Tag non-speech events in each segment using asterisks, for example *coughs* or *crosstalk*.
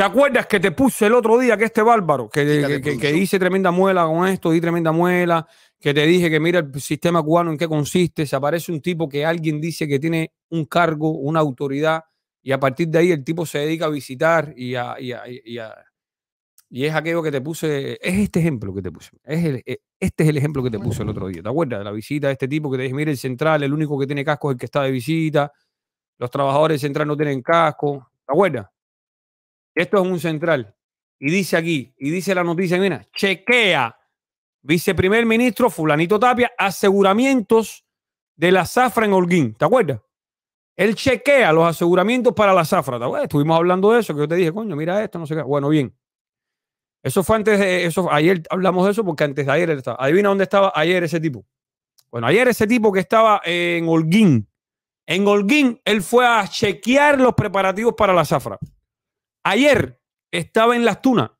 ¿Te acuerdas que te puse el otro día que este bárbaro, que, que, que, hice tremenda muela con esto, di tremenda muela, que te dije que mira el sistema cubano en qué consiste, se aparece un tipo que alguien dice que tiene un cargo, una autoridad, y a partir de ahí el tipo se dedica a visitar y a... Y, y, es aquello que te puse, es este ejemplo que te puse, es e, este es el ejemplo que te puse el otro día, ¿te acuerdas? De la visita de este tipo que te dije, mira el central, el único que tiene casco es el que está de visita, los trabajadores central no tienen casco, ¿te acuerdas? Esto es un central. Y dice aquí, y dice la noticia, mira, chequea, viceprimer ministro Fulanito Tapia, aseguramientos de la zafra en Holguín. ¿Te acuerdas? Él chequea los aseguramientos para la zafra. Estuvimos hablando de eso, que yo te dije, coño, mira esto, no sé qué. Bueno, bien. Eso fue antes de eso. Ayer hablamos de eso porque antes de ayer estaba. Adivina dónde estaba ayer ese tipo. Bueno, ayer ese tipo que estaba en Holguín. En Holguín, él fue a chequear los preparativos para la zafra. Ayer estaba en Las Tunas.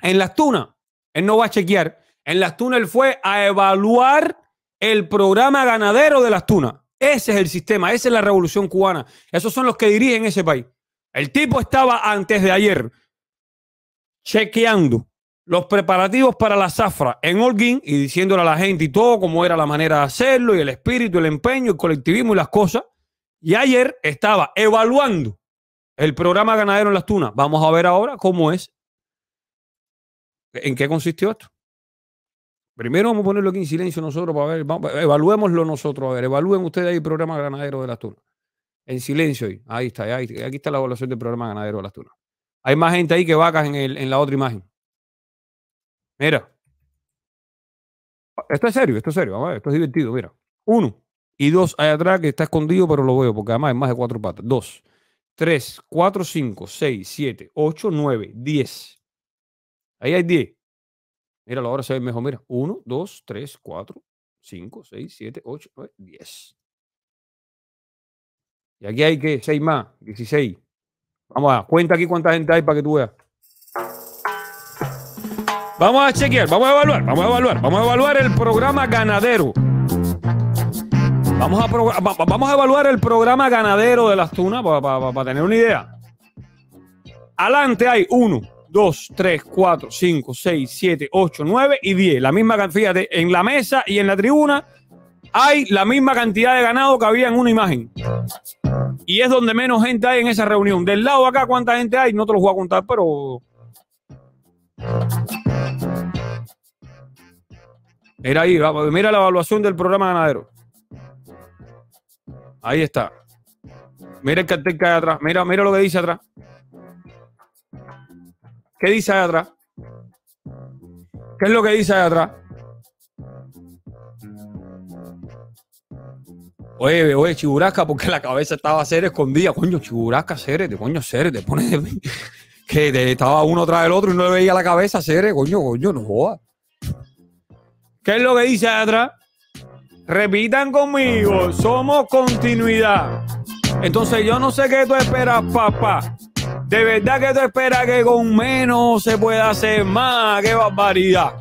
En Las Tunas, él no va a chequear. En Las Tunas él fue a evaluar el programa ganadero de Las Tunas. Ese es el sistema, esa es la revolución cubana. Esos son los que dirigen ese país. El tipo estaba antes de ayer chequeando los preparativos para la zafra en Holguín y diciéndole a la gente y todo cómo era la manera de hacerlo y el espíritu, el empeño, el colectivismo y las cosas. Y ayer estaba evaluando el programa ganadero en las tunas. Vamos a ver ahora cómo es. ¿En qué consistió esto? Primero vamos a ponerlo aquí en silencio nosotros para ver, evaluémoslo nosotros, a ver, evalúen ustedes ahí el programa ganadero de las tunas. En silencio ahí, ahí está, ahí, aquí está la evaluación del programa ganadero de las tunas. Hay más gente ahí que vacas en, la otra imagen. Mira. Esto es serio, esto es serio, ver, esto es divertido, mira. Uno. Y dos, allá atrás que está escondido, pero lo veo, porque además es más de cuatro patas. Dos. 3, 4, 5, 6, 7, 8, 9, 10. Ahí hay 10. Míralo, ahora se ve mejor. Mira, 1, 2, 3, 4, 5, 6, 7, 8, 9, 10. Y aquí hay que 6 más, 16. Vamos a cuenta aquí cuánta gente hay para que tú veas. Vamos a chequear, vamos a evaluar, vamos a evaluar, vamos a evaluar el programa ganadero. Vamos a, vamos a evaluar el programa ganadero de las tunas para tener una idea. Adelante hay 1, 2, 3, 4, 5, 6, 7, 8, 9 y 10. La misma cantidad. en la mesa y en la tribuna hay la misma cantidad de ganado que había en una imagen. Y es donde menos gente hay en esa reunión. Del lado de acá, ¿cuánta gente hay? No te lo voy a contar, pero. Mira ahí, mira la evaluación del programa ganadero. Ahí está. Mira el cartel que hay atrás. Mira, mira lo que dice atrás. ¿Qué dice ahí atrás? ¿Qué es lo que dice ahí atrás? Oye, oye, Chiburasca, porque la cabeza estaba ser escondida. Coño, Chiburasca, de coño, seres, te pones de... que estaba uno atrás del otro y no le veía la cabeza, Cere, coño, coño, no joda. ¿Qué es lo que dice ahí atrás? Repitan conmigo, somos continuidad. Entonces yo no sé qué tú esperas, papá. De verdad que tú esperas que con menos se pueda hacer más. ¡Qué barbaridad!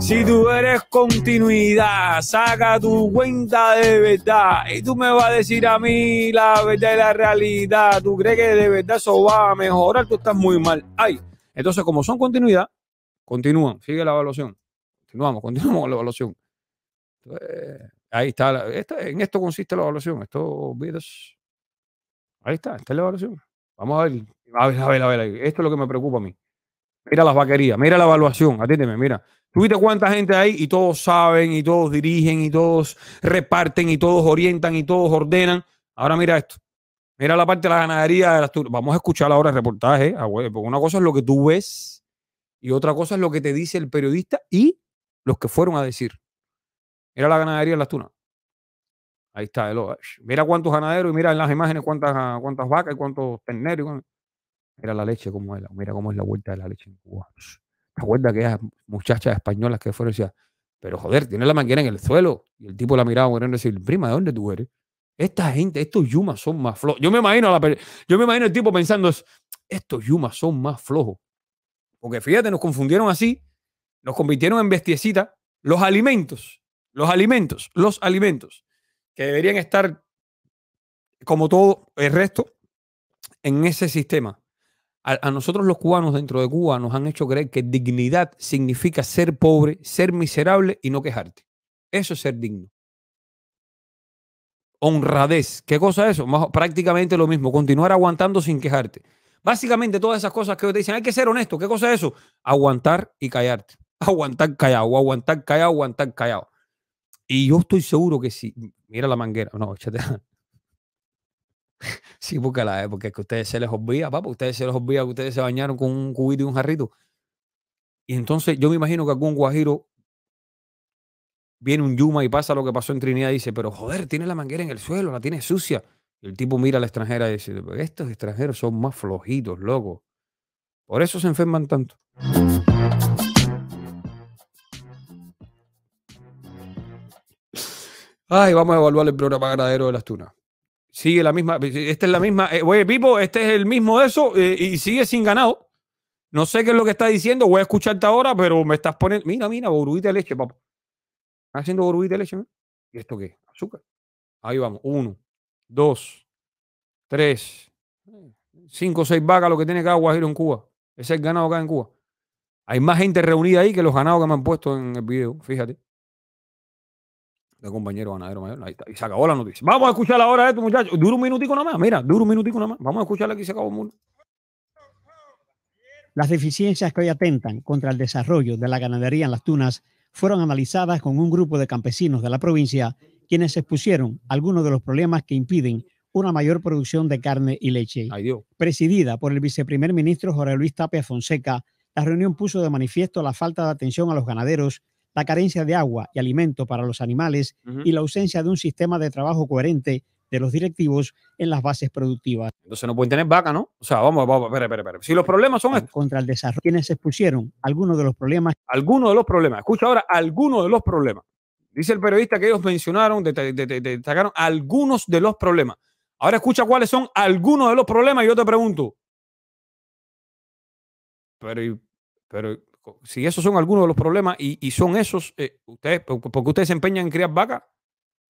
Si tú eres continuidad, saca tu cuenta de verdad. Y tú me vas a decir a mí la verdad y la realidad. ¿Tú crees que de verdad eso va a mejorar? Tú estás muy mal. ¡Ay! Entonces, como son continuidad, continúan. Sigue la evaluación. Continuamos, *laughs* continuamos la evaluación ahí está. en esto consiste la evaluación. Estos videos. Ahí está. Esta es la evaluación. Vamos a ver. A ver, a ver, a ver. Esto es lo que me preocupa a mí. Mira las vaquerías. Mira la evaluación. Atiéndeme, mira. tú viste cuánta gente hay y todos saben y todos dirigen y todos reparten y todos orientan y todos ordenan. Ahora mira esto. Mira la parte de la ganadería de las Vamos a escuchar ahora el reportaje, ah, porque una cosa es lo que tú ves y otra cosa es lo que te dice el periodista y los que fueron a decir. Mira la ganadería en las tunas. Ahí está el Mira cuántos ganaderos y mira en las imágenes cuántas, ah, cuántas vacas y cuántos terneros. Mira la leche cómo es, la, mira cómo es la vuelta de la leche en Cuba. ¿Te que esas muchachas españolas que fueron y decían, pero joder, tiene la manguera en el suelo? Y el tipo la miraba y decir, prima, ¿de dónde tú eres? Esta gente, estos yumas son más flojos. Yo me imagino yo me imagino el tipo pensando, estos yumas son más flojos. Porque fíjate, nos confundieron así, nos convirtieron en bestiecita los alimentos los alimentos, los alimentos, que deberían estar, como todo el resto, en ese sistema. A, nosotros los cubanos dentro de Cuba nos han hecho creer que dignidad significa ser pobre, ser miserable y no quejarte. Eso es ser digno. Honradez. ¿Qué cosa es eso? prácticamente lo mismo. Continuar aguantando sin quejarte. Básicamente todas esas cosas que te dicen, hay que ser honesto. ¿Qué cosa es eso? Aguantar y callarte. *laughs* Aguantar callado, aguantar callado, aguantar callado. Y yo estoy seguro que si, mira la manguera, no, échate. sí, porque, la, eh, porque es que ustedes se les olvida, papá, ustedes se les olvida que ustedes se bañaron con un cubito y un jarrito. Y entonces yo me imagino que algún guajiro viene un Yuma y pasa lo que pasó en Trinidad y dice, pero joder, tiene la manguera en el suelo, la tiene sucia. Y el tipo mira a la extranjera y dice, estos extranjeros son más flojitos, loco. Por eso se enferman tanto. Ay, vamos a evaluar el programa ganadero de las tunas. Sigue la misma, eh, esta es la misma, eh, oye, Pipo, este es el mismo de eso eh, y sigue sin ganado. No sé qué es lo que está diciendo, voy a escucharte ahora, pero me estás poniendo, mira, mira, borbita de leche, papá. ¿Estás haciendo borbita de leche? ¿Y esto qué? Azúcar. Ahí vamos, uno, dos, tres, cinco o seis vacas, lo que tiene cada guajiro en Cuba. Ese es el ganado acá en Cuba. Hay más gente reunida ahí que los ganados que me han puesto en el video, fíjate compañero ganadero mayor. Ahí está. Y se acabó la noticia. Vamos a escuchar ahora esto, muchachos. Dura un minutico nada más. Mira, dura un minutico nada más. Vamos a escuchar que se acabó el mundo. Las deficiencias que hoy atentan contra el desarrollo de la ganadería en las tunas fueron analizadas con un grupo de campesinos de la provincia quienes expusieron algunos de los problemas que impiden una mayor producción de carne y leche. Presidida por el viceprimer ministro Jorge Luis Tapia Fonseca, la reunión puso de manifiesto la falta de atención a los ganaderos la carencia de agua y alimento para los animales y la ausencia de un sistema de trabajo coherente de los directivos en las bases productivas. Entonces no pueden tener vaca, ¿no? O sea, vamos, vamos, espera, espera, espera. Si los problemas son... Estos. Contra el desarrollo. Quienes se expusieron algunos de los problemas. Algunos de los problemas. Escucha ahora, algunos de los problemas. Dice el periodista que ellos mencionaron, destacaron algunos de los problemas. Ahora escucha cuáles son algunos de los problemas y yo te pregunto. Pero, pero, si esos son algunos de los problemas y, son esos, eh, ustedes, porque ustedes se empeñan en criar vacas,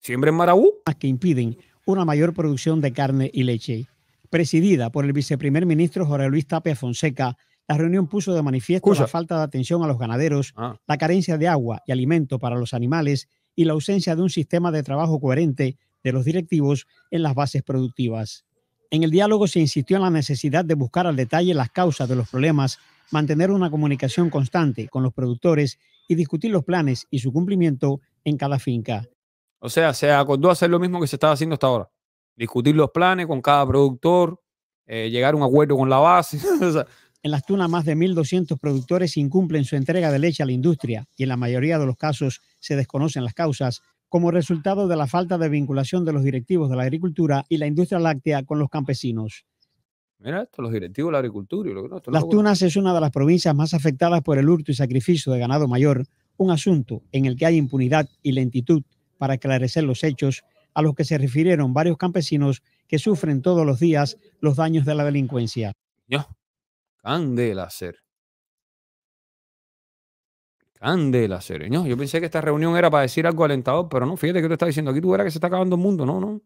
en marabú. Que impiden una mayor producción de carne y leche. Presidida por el viceprimer ministro Jorge Luis Tapia Fonseca, la reunión puso de manifiesto la falta de atención a los ganaderos, ah. la carencia de agua y alimento para los animales y la ausencia de un sistema de trabajo coherente de los directivos en las bases productivas. En el diálogo se insistió en la necesidad de buscar al detalle las causas de los problemas mantener una comunicación constante con los productores y discutir los planes y su cumplimiento en cada finca. O sea, se acordó hacer lo mismo que se estaba haciendo hasta ahora. Discutir los planes con cada productor, eh, llegar a un acuerdo con la base. *laughs* en las tunas, más de 1.200 productores incumplen su entrega de leche a la industria y en la mayoría de los casos se desconocen las causas como resultado de la falta de vinculación de los directivos de la agricultura y la industria láctea con los campesinos. Mira esto, los directivos de la agricultura y lo que no. Las Tunas es una de las provincias más afectadas por el hurto y sacrificio de ganado mayor, un asunto en el que hay impunidad y lentitud para esclarecer los hechos a los que se refirieron varios campesinos que sufren todos los días los daños de la delincuencia. Yo, candela ser. Candela ser. Yo, pensé que esta reunión era para decir algo alentador, pero no, fíjate que te estás diciendo aquí, tú verás que se está acabando el mundo, no, no.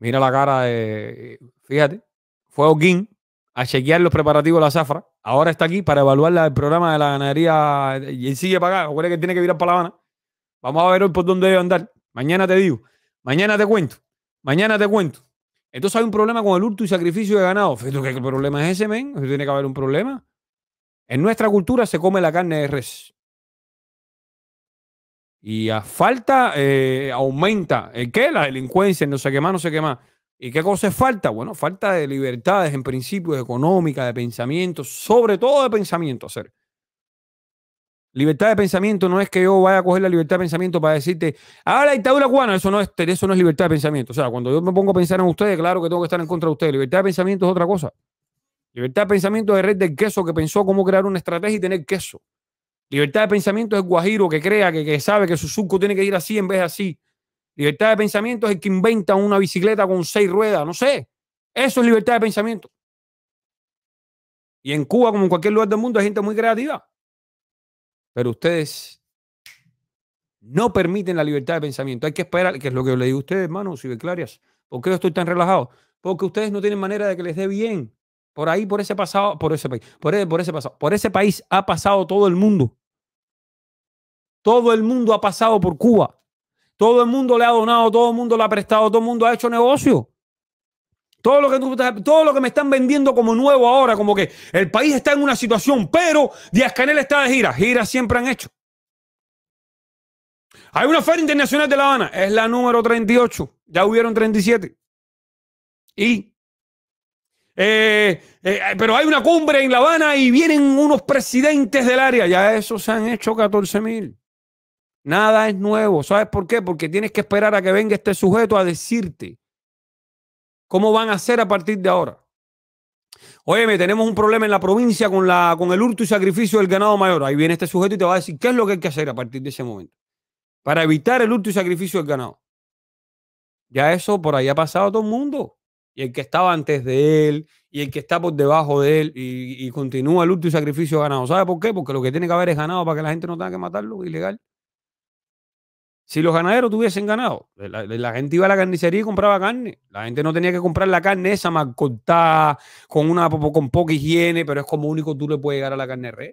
Mira la cara de. Fíjate, fue a a chequear los preparativos de la zafra. Ahora está aquí para evaluar el programa de la ganadería. Eh, y él sigue para acá. Acuérdate que tiene que virar para La Habana. Vamos a ver hoy por dónde debe andar. Mañana te digo. Mañana te cuento. Mañana te cuento. Entonces hay un problema con el hurto y sacrificio de ganado. el problema es ese, men? Tiene que haber un problema. En nuestra cultura se come la carne de res. Y a falta eh, aumenta el qué, la delincuencia, no sé qué más, no sé qué más. ¿Y qué cosa falta? Bueno, falta de libertades en principios económicas, de pensamiento, sobre todo de pensamiento hacer. Libertad de pensamiento no es que yo vaya a coger la libertad de pensamiento para decirte, ah, la dictadura cubana, eso no es, eso no es libertad de pensamiento. O sea, cuando yo me pongo a pensar en ustedes, claro que tengo que estar en contra de ustedes. Libertad de pensamiento es otra cosa. Libertad de pensamiento es red del queso que pensó cómo crear una estrategia y tener queso. Libertad de pensamiento es guajiro que crea, que, que sabe que su surco tiene que ir así en vez de así. Libertad de pensamiento es el que inventa una bicicleta con seis ruedas, no sé. Eso es libertad de pensamiento. Y en Cuba, como en cualquier lugar del mundo, hay gente muy creativa. Pero ustedes no permiten la libertad de pensamiento. Hay que esperar, que es lo que le digo a ustedes, hermanos, claras. ¿Por qué yo estoy tan relajado? Porque ustedes no tienen manera de que les dé bien. Por ahí, por ese pasado, por ese país, por ese, por ese pasado, por ese país ha pasado todo el mundo. Todo el mundo ha pasado por Cuba. Todo el mundo le ha donado, todo el mundo le ha prestado, todo el mundo ha hecho negocio. Todo lo, que todo lo que me están vendiendo como nuevo ahora, como que el país está en una situación, pero Díaz Canel está de gira. gira siempre han hecho. Hay una feria internacional de La Habana, es la número 38. Ya hubieron 37. Y. Eh, eh, eh, pero hay una cumbre en La Habana y vienen unos presidentes del área. Ya eso se han hecho 14 mil. Nada es nuevo. ¿Sabes por qué? Porque tienes que esperar a que venga este sujeto a decirte cómo van a hacer a partir de ahora. Óyeme, tenemos un problema en la provincia con, la, con el hurto y sacrificio del ganado mayor. Ahí viene este sujeto y te va a decir qué es lo que hay que hacer a partir de ese momento para evitar el hurto y sacrificio del ganado. Ya eso por ahí ha pasado todo el mundo. Y el que estaba antes de él, y el que está por debajo de él, y, continúa el hurto y sacrificio del ganado. ¿Sabes por qué? Porque lo que tiene que haber es ganado para que la gente no tenga que matarlo, ilegal. Si los ganaderos tuviesen ganado, la, gente iba a la carnicería y compraba carne. La gente no tenía que comprar la carne esa mal cortada, con, una, con poca higiene, pero es como único tú le puedes llegar a la carne red.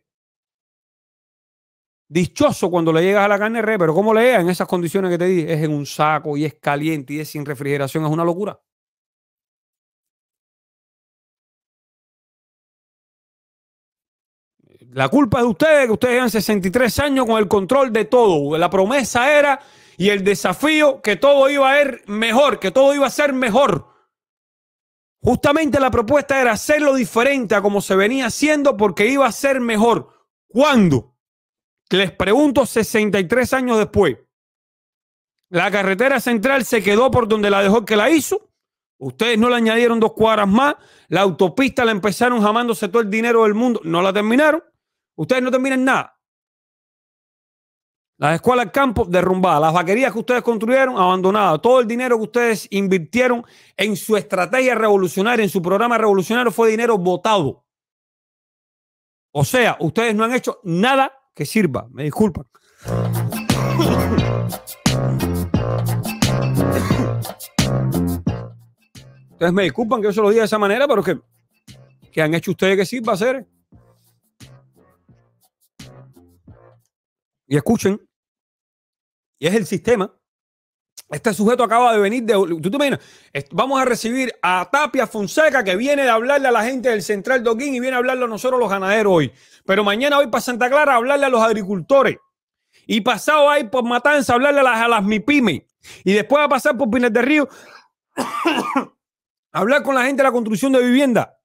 Dichoso cuando le llegas a la carne re, pero ¿cómo le llegas en esas condiciones que te di? Es en un saco y es caliente y es sin refrigeración, es una locura. La culpa es de ustedes, que ustedes llevan 63 años con el control de todo. La promesa era y el desafío que todo iba a ser mejor, que todo iba a ser mejor. Justamente la propuesta era hacerlo diferente a como se venía haciendo porque iba a ser mejor. ¿Cuándo? Les pregunto 63 años después. La carretera central se quedó por donde la dejó que la hizo. Ustedes no le añadieron dos cuadras más. La autopista la empezaron jamándose todo el dinero del mundo. No la terminaron. Ustedes no terminan nada. Las escuelas campo derrumbadas, las vaquerías que ustedes construyeron abandonadas, todo el dinero que ustedes invirtieron en su estrategia revolucionaria, en su programa revolucionario, fue dinero votado. O sea, ustedes no han hecho nada que sirva. Me disculpan. Ustedes me disculpan que yo se lo diga de esa manera, pero que, que han hecho ustedes que sirva hacer. Y escuchen, y es el sistema. Este sujeto acaba de venir de. ¿Tú te imaginas? Vamos a recibir a Tapia Fonseca, que viene a hablarle a la gente del Central Doquín y viene a hablarle a nosotros los ganaderos hoy. Pero mañana voy para Santa Clara a hablarle a los agricultores. Y pasado ahí por Matanza a hablarle a las, a las Y después a pasar por Pines de Río a *coughs* hablar con la gente de la construcción de vivienda.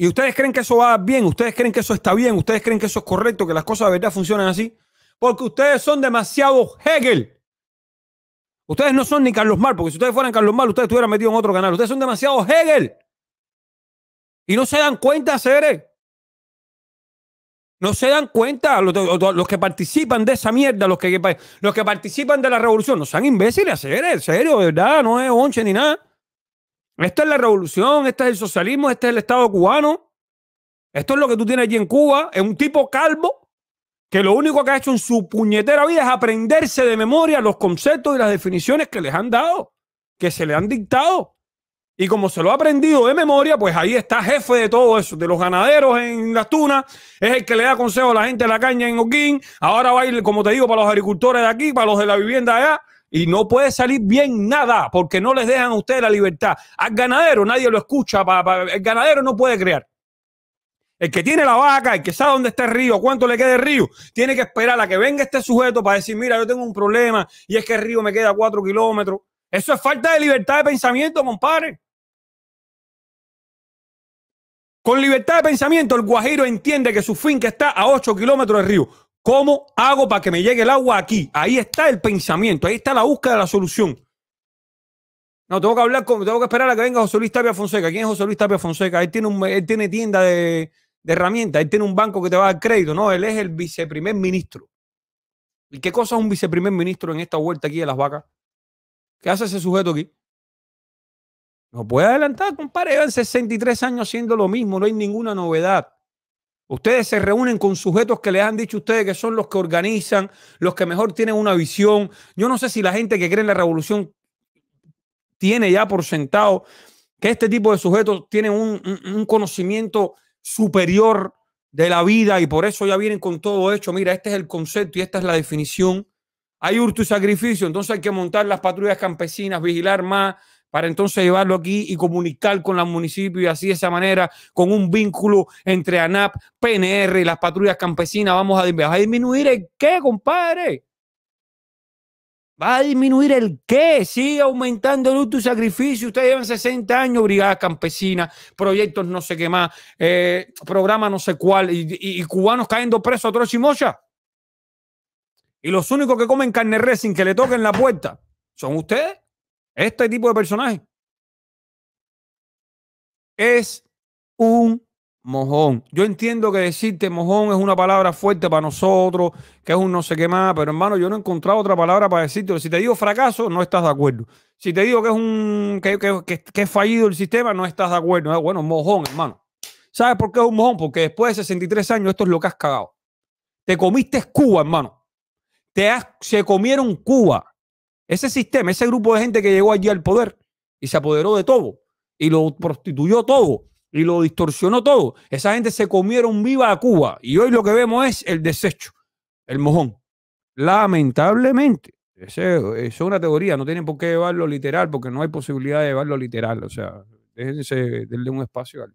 ¿Y ustedes creen que eso va bien? ¿Ustedes creen que eso está bien? ¿Ustedes creen que eso es correcto? ¿Que las cosas de verdad funcionan así? Porque ustedes son demasiado Hegel. Ustedes no son ni Carlos Mal, porque si ustedes fueran Carlos Mal, ustedes estuvieran metidos en otro canal. Ustedes son demasiado Hegel. Y no se dan cuenta, seres. No se dan cuenta los, que participan de esa mierda, los que, los que participan de la revolución. No sean imbéciles, En serio, de verdad, no es onche ni nada. Esta es la revolución, este es el socialismo, este es el Estado cubano. Esto es lo que tú tienes allí en Cuba. Es un tipo calvo que lo único que ha hecho en su puñetera vida es aprenderse de memoria los conceptos y las definiciones que les han dado, que se le han dictado. Y como se lo ha aprendido de memoria, pues ahí está jefe de todo eso, de los ganaderos en las tunas, es el que le da consejo a la gente de la caña en Oquín, ahora va a ir, como te digo, para los agricultores de aquí, para los de la vivienda allá, y no puede salir bien nada porque no les dejan a ustedes la libertad. Al ganadero nadie lo escucha, el ganadero no puede crear. El que tiene la vaca, el que sabe dónde está el río, cuánto le queda el río, tiene que esperar a que venga este sujeto para decir, mira, yo tengo un problema y es que el río me queda cuatro kilómetros. Eso es falta de libertad de pensamiento, compadre. Con libertad de pensamiento, el guajiro entiende que su finca está a ocho kilómetros del río. ¿Cómo hago para que me llegue el agua aquí? Ahí está el pensamiento, ahí está la búsqueda de la solución. No, tengo que hablar con, tengo que esperar a que venga José Luis Tapia Fonseca. ¿Quién es José Luis Tapia Fonseca? Él tiene, un, tiene tienda de, de herramientas, él tiene un banco que te va a dar crédito. No, él es el viceprimer ministro. ¿Y qué cosa es un viceprimer ministro en esta vuelta aquí de las vacas? ¿Qué hace ese sujeto aquí? No puede adelantar, compadre. Llevan 63 años haciendo lo mismo, no hay ninguna novedad. Ustedes se reúnen con sujetos que les han dicho ustedes que son los que organizan, los que mejor tienen una visión. Yo no sé si la gente que cree en la revolución tiene ya por sentado que este tipo de sujetos tienen un, conocimiento superior de la vida y por eso ya vienen con todo hecho. Mira, este es el concepto y esta es la definición. Hay hurto y sacrificio, entonces hay que montar las patrullas campesinas, vigilar más, para entonces llevarlo aquí y comunicar con los municipios y así de esa manera, con un vínculo entre ANAP, PNR y las patrullas campesinas, vamos a, disminuir el qué, compadre. Va a disminuir el qué, sigue aumentando el uso y sacrificio. Ustedes llevan 60 años, brigadas campesinas, proyectos no sé qué más, programas eh, programa no sé cuál, y, cubanos cayendo presos a y mocha. Y los únicos que comen carne res sin que le toquen la puerta son ustedes. Este tipo de personaje es un mojón. Yo entiendo que decirte mojón es una palabra fuerte para nosotros, que es un no sé qué más, pero hermano, yo no he encontrado otra palabra para decirte. Si te digo fracaso, no estás de acuerdo. Si te digo que es un que, fallido el sistema, no estás de acuerdo. Ah, bueno, mojón, hermano. ¿Sabes por qué es un mojón? Porque después de 63 años esto es lo que has cagado. Te comiste Cuba, hermano. Te se comieron Cuba. Ese sistema, ese grupo de gente que llegó allí al poder y se apoderó de todo y lo prostituyó todo y lo distorsionó todo. Esa gente se comieron viva a Cuba y hoy lo que vemos es el desecho, el mojón. Lamentablemente, eso es una teoría, no tienen por qué llevarlo literal porque no hay posibilidad de llevarlo literal. O sea, déjense, de un espacio al,